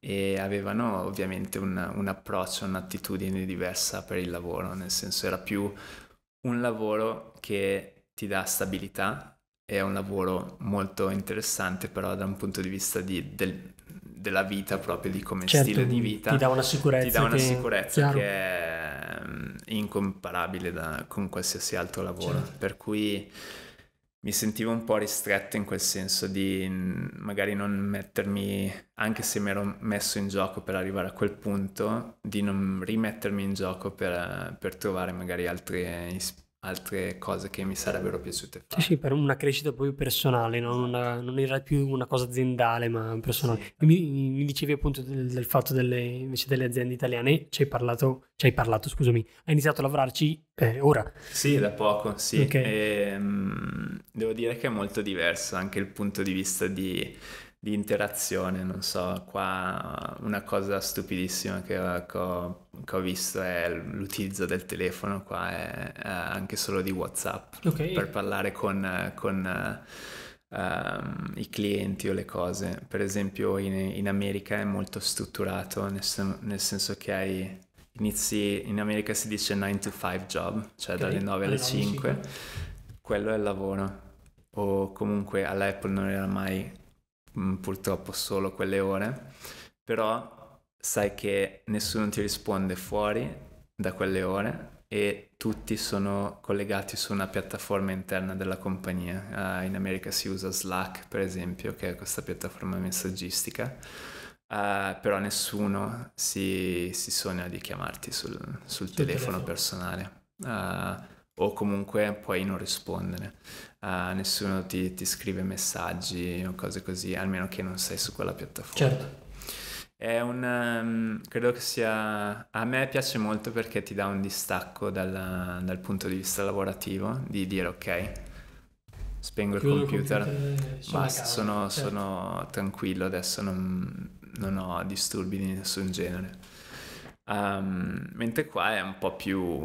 e avevano ovviamente un, un approccio, un'attitudine diversa per il lavoro, nel senso era più un lavoro che ti dà stabilità, è un lavoro molto interessante però da un punto di vista di, del, della vita proprio, di come certo, stile di vita. Ti dà una sicurezza. Ti dà una che... sicurezza che è incomparabile da, con qualsiasi altro lavoro. Certo. Per cui mi sentivo un po' ristretto in quel senso di mm, magari non mettermi, anche se mi ero messo in gioco per arrivare a quel punto, di non rimettermi in gioco per, per trovare magari altre ispirazioni altre cose che mi sarebbero piaciute fare. Sì, sì, per una crescita proprio personale, no? esatto. una, non era più una cosa aziendale, ma personale. Sì. Mi, mi, dicevi appunto del, del fatto delle, delle, aziende italiane, ci hai parlato, ci hai parlato, scusami, hai iniziato a lavorarci eh, ora? Sì, da poco, sì. Okay. E, ehm, mh, devo dire che è molto diverso anche il punto di vista di di interazione, non so, qua una cosa stupidissima che, che, ho, che ho, visto è l'utilizzo del telefono, qua è, è anche solo di Whatsapp, okay. per parlare con, con um, i clienti o le cose. Per esempio in, in America è molto strutturato, nel, sen- nel senso che hai inizi, in America si dice 9 to 5 job, cioè okay. dalle 9 alle, 5. 5, quello è il lavoro. O comunque all'Apple non era mai Mm, purtroppo solo quelle ore, però sai che nessuno ti risponde fuori da quelle ore e tutti sono collegati su una piattaforma interna della compagnia. Uh, in America si usa Slack, per esempio, che è questa piattaforma messaggistica. Uh, però nessuno si, si sogna di chiamarti sul, sul telefono, telefono, personale uh, o comunque puoi non rispondere uh, nessuno ti, ti, scrive messaggi o cose così, almeno che non sei su quella piattaforma. Certo. È un, um, credo che sia, a me piace molto perché ti dà un distacco dal, dal punto di vista lavorativo, di dire ok, spengo il computer, computer basta, sono, certo. sono, tranquillo adesso, non, non ho disturbi di nessun genere. Um, mentre qua è un po' più...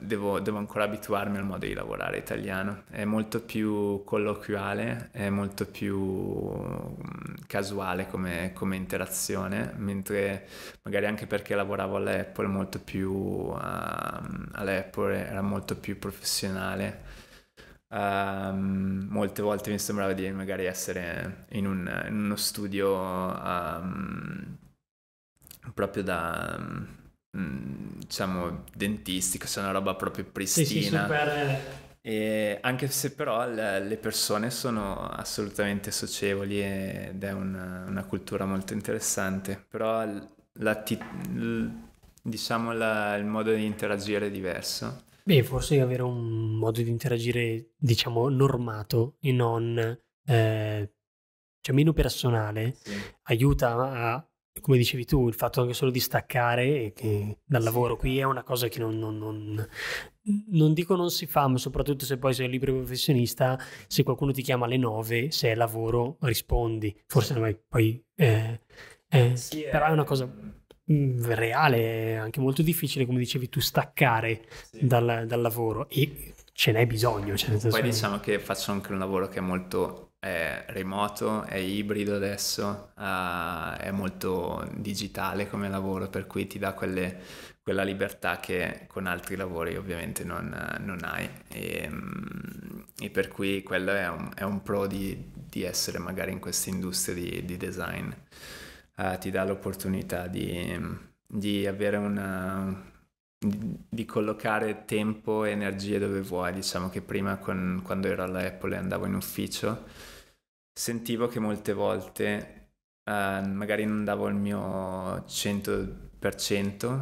Devo, devo, ancora abituarmi al modo di lavorare italiano, è molto più colloquiale, è molto più mm, casuale come, come interazione, mentre magari anche perché lavoravo all'Apple, molto più... Uh, all'Apple era molto più professionale. Um, molte volte mi sembrava di magari essere in, un, in uno studio um, proprio da mm, mm, diciamo dentistica, cioè una roba proprio pristina. Sì, sì, super... E anche se però le persone sono assolutamente socievoli ed è una, una cultura molto interessante, però la, diciamo la, il modo di interagire è diverso. Beh, forse avere un modo di interagire, diciamo, normato e non, eh, cioè meno personale, sì. aiuta a come dicevi tu, il fatto anche solo di staccare dal lavoro qui è una cosa che non, non, non, non, dico non si fa, ma soprattutto se poi sei un libero professionista, se qualcuno ti chiama alle nove, se è lavoro, rispondi. Forse sì. poi... Eh, eh, sì, eh. però è una cosa mm, reale, anche molto difficile, come dicevi tu, staccare sì. dal, dal, lavoro e ce n'è bisogno. Cioè, poi diciamo che faccio anche un lavoro che è molto è remoto, è ibrido adesso, uh, è molto digitale come lavoro, per cui ti dà quelle, quella libertà che con altri lavori ovviamente non, non hai. E, ehm, e, per cui quello è un, è un pro di, di, essere magari in questa industria di, di design. Uh, ti dà l'opportunità di, di avere una, di collocare tempo e energie dove vuoi. Diciamo che prima con, quando ero alla Apple andavo in ufficio sentivo che molte volte eh, magari non davo il mio 100%,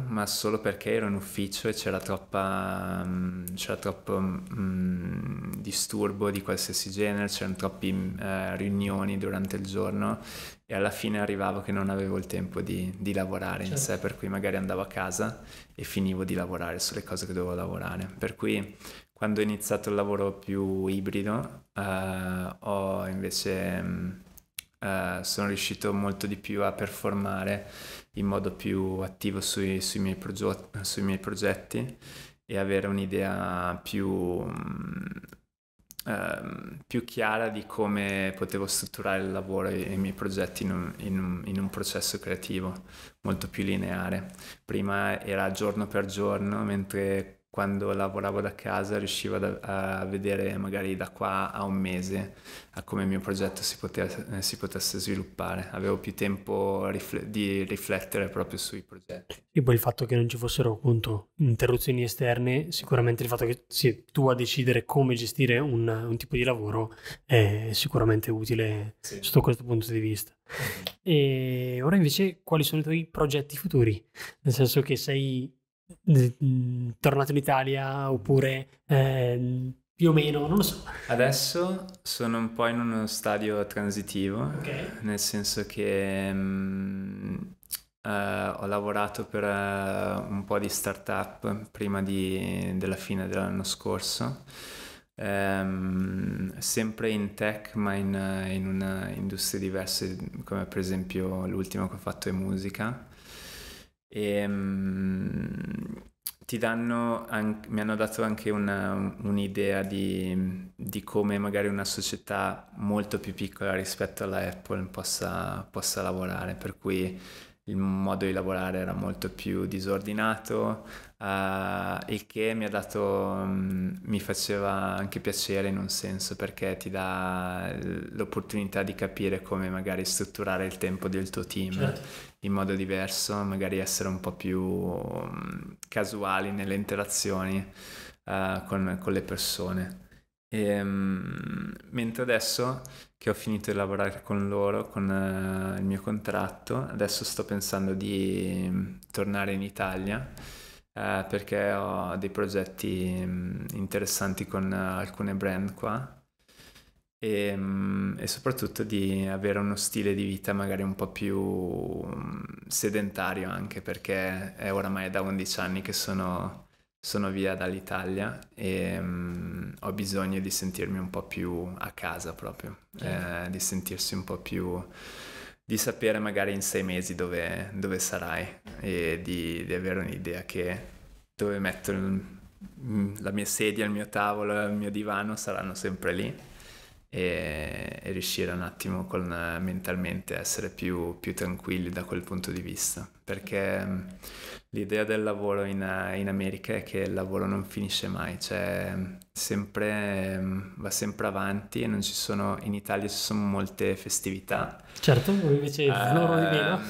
ma solo perché ero in ufficio e c'era, troppa, mh, mm, c'era troppo mh, mm, disturbo di qualsiasi genere, c'erano troppe eh, riunioni durante il giorno e alla fine arrivavo che non avevo il tempo di, di lavorare certo. in sé, certo. per cui magari andavo a casa e finivo di lavorare sulle cose che dovevo lavorare. Per cui quando ho iniziato il lavoro più ibrido, eh, ho invece mm, eh, sono riuscito molto di più a performare in modo più attivo sui, sui, miei, proge- sui miei, progetti e avere un'idea più, eh, più, chiara di come potevo strutturare il lavoro e i miei progetti in un, in un, in un processo creativo molto più lineare. Prima era giorno per giorno, mentre quando lavoravo da casa riuscivo ad, a vedere magari da qua a un mese a come il mio progetto si, potesse, si potesse sviluppare. Avevo più tempo rifle- di riflettere proprio sui progetti. E poi il fatto che non ci fossero appunto interruzioni esterne, sicuramente il fatto che sei tu a decidere come gestire un, un tipo di lavoro è sicuramente utile sì. sotto questo punto di vista. Mm-hmm. E ora invece quali sono i tuoi progetti futuri? Nel senso che sei Mm, tornato in Italia oppure eh, più o meno, non lo so. Adesso sono un po' in uno stadio transitivo, okay. nel senso che mh, mm, eh, uh, ho lavorato per uh, un po' di startup prima di, della fine dell'anno scorso. Um, sempre in tech ma in, in una diversa come per esempio l'ultimo che ho fatto è musica e, ehm, ti danno anche, mi hanno dato anche una, un'idea di, di, come magari una società molto più piccola rispetto alla Apple possa, possa lavorare, per cui il modo di lavorare era molto più disordinato, uh, il che mi ha dato, um, mi faceva anche piacere in un senso perché ti dà l'opportunità di capire come magari strutturare il tempo del tuo team certo. in modo diverso, magari essere un po' più um, casuali nelle interazioni uh, con, con le persone. E, ehm, mentre adesso che ho finito di lavorare con loro, con uh, il mio contratto, adesso sto pensando di mm, tornare in Italia uh, perché ho dei progetti um, interessanti con uh, alcune brand qua e, um, e, soprattutto di avere uno stile di vita magari un po' più mm, sedentario anche perché è oramai da 11 anni che sono sono via dall'Italia e um, ho bisogno di sentirmi un po' più a casa proprio, certo. eh, di sentirsi un po' più, di sapere magari in sei mesi dove, dove sarai e di, di, avere un'idea che dove metto il, mm, la mia sedia, il mio tavolo, il mio divano saranno sempre lì e, e riuscire un attimo con, mentalmente a essere più, più, tranquilli da quel punto di vista. Perché mm, l'idea del lavoro in, in America è che il lavoro non finisce mai, cioè mm, sempre, mm, va sempre avanti e non ci sono, in Italia ci sono molte festività. Certo, invece uh, eh, loro di meno.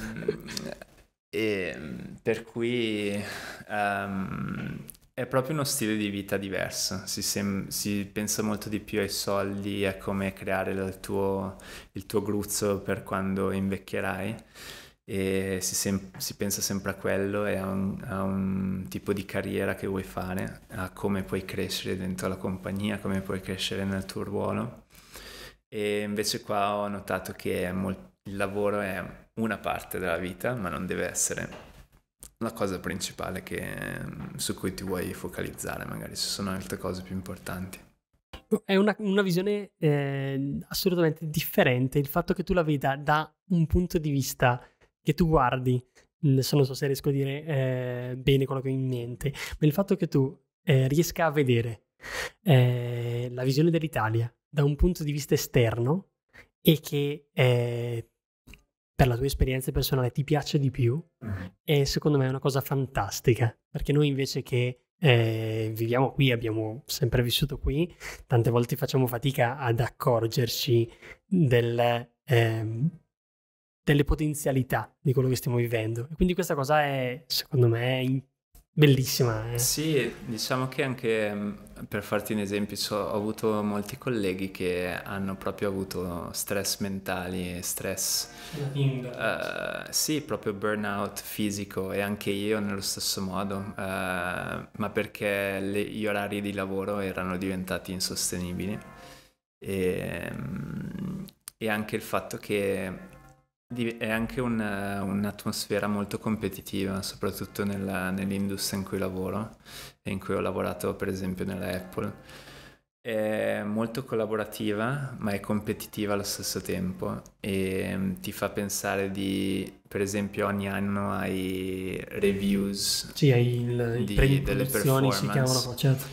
per cui um, è proprio uno stile di vita diverso, si, si, pensa molto di più ai soldi, a come creare il tuo, il tuo gruzzo per quando invecchierai e si, si, pensa sempre a quello e a un, a un, tipo di carriera che vuoi fare, a come puoi crescere dentro la compagnia, come puoi crescere nel tuo ruolo. E invece qua ho notato che il lavoro è una parte della vita, ma non deve essere la cosa principale che, mm, su cui ti vuoi focalizzare, magari ci sono altre cose più importanti. Boh, è una, una visione eh, assolutamente differente il fatto che tu la veda da un punto di vista che tu guardi, mm, adesso non so se riesco a dire eh, bene quello che ho in mente, ma il fatto che tu eh, riesca a vedere eh, la visione dell'Italia da un punto di vista esterno e che eh, per la tua esperienza personale ti piace di più mm-hmm. e secondo me è una cosa fantastica perché noi invece che eh, viviamo qui, abbiamo sempre vissuto qui, tante volte facciamo fatica ad accorgerci del, eh, delle potenzialità di quello che stiamo vivendo e quindi questa cosa è secondo me bellissima. Eh. Sì, diciamo che anche per farti un esempio, so, ho avuto molti colleghi che hanno proprio avuto stress mentali e stress. Uh, sì, proprio burnout fisico e anche io nello stesso modo, uh, ma perché le, gli orari di lavoro erano diventati insostenibili. E, e anche il fatto che è anche un, eh, un'atmosfera molto competitiva, soprattutto nella, nell'industria in cui lavoro e in cui ho lavorato per esempio nella Apple. È molto collaborativa, ma è competitiva allo stesso tempo e mm, ti fa pensare di, per esempio, ogni anno hai reviews. Sì, hai il, di, delle performance. si chiamano, certo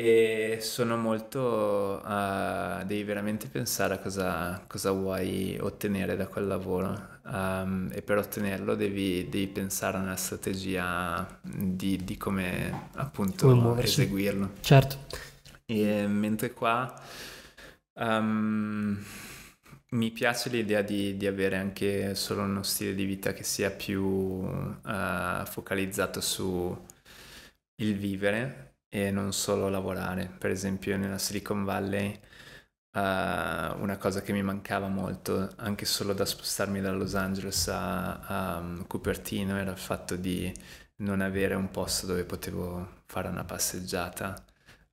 e sono molto... Uh, devi veramente pensare a cosa, cosa, vuoi ottenere da quel lavoro um, e per ottenerlo devi, devi, pensare a una strategia di, di come appunto come eseguirlo. Certo. E, mentre qua um, mi piace l'idea di, di, avere anche solo uno stile di vita che sia più uh, focalizzato su il vivere e non solo lavorare. Per esempio nella Silicon Valley uh, una cosa che mi mancava molto, anche solo da spostarmi da Los Angeles a, a mm, Cupertino, era il fatto di non avere un posto dove potevo fare una passeggiata.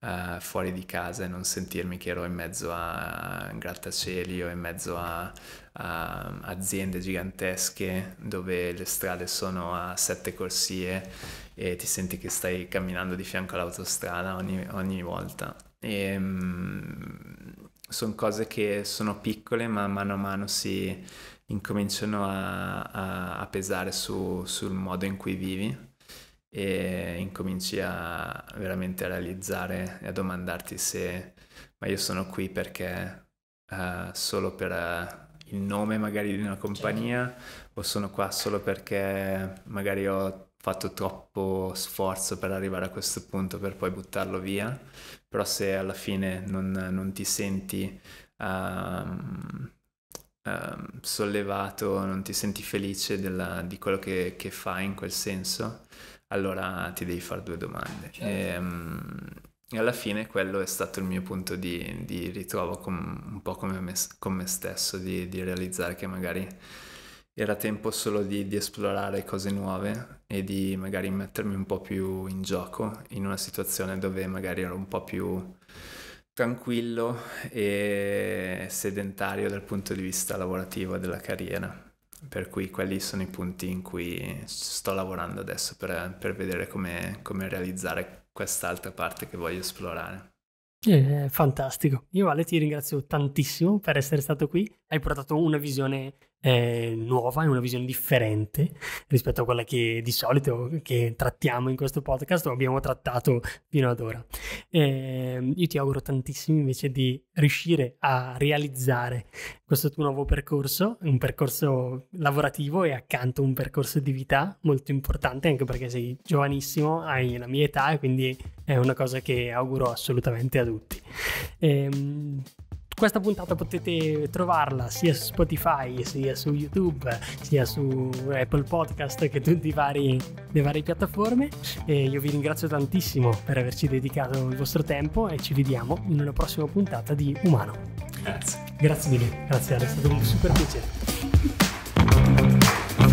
Uh, fuori di casa e non sentirmi che ero in mezzo a grattacieli o in mezzo a a ehm, aziende gigantesche dove le strade sono a sette corsie e ti senti che stai camminando di fianco all'autostrada ogni, ogni volta. E, ehm, sono cose che sono piccole ma mano a mano si incominciano a, a, a pesare su, sul modo in cui vivi e incominci a veramente a realizzare e a domandarti se ma io sono qui perché uh, solo per uh, il nome magari di una compagnia certo. o sono qua solo perché magari ho fatto troppo sforzo per arrivare a questo punto per poi buttarlo via, però se alla fine non, non ti senti um, um, sollevato, non ti senti felice della, di quello che, che, fai in quel senso, allora ti devi fare due domande. Certo. E, um, e alla fine quello è stato il mio punto di, di ritrovo, con, un po' come me, con me stesso, di, di, realizzare che magari era tempo solo di, di, esplorare cose nuove e di magari mettermi un po' più in gioco in una situazione dove magari ero un po' più tranquillo e sedentario dal punto di vista lavorativo della carriera. Per cui quelli sono i punti in cui sto lavorando adesso per, per vedere come, come realizzare quest'altra parte che voglio esplorare. Eh, fantastico. Io Ale ti ringrazio tantissimo per essere stato qui. Hai portato una visione eh, nuova, e una visione differente rispetto a quella che di solito che trattiamo in questo podcast o abbiamo trattato fino ad ora. Eh, io ti auguro tantissimo invece di riuscire a realizzare questo tuo nuovo percorso, un percorso lavorativo e accanto un percorso di vita molto importante anche perché sei giovanissimo, hai la mia età e quindi è una cosa che auguro assolutamente a tutti. Eh, questa puntata potete trovarla sia su Spotify, sia su YouTube, sia su Apple Podcast che tutte le varie piattaforme. E io vi ringrazio tantissimo per averci dedicato il vostro tempo e ci vediamo in una prossima puntata di Umano. Grazie. Grazie mille, grazie, è stato un super piacere.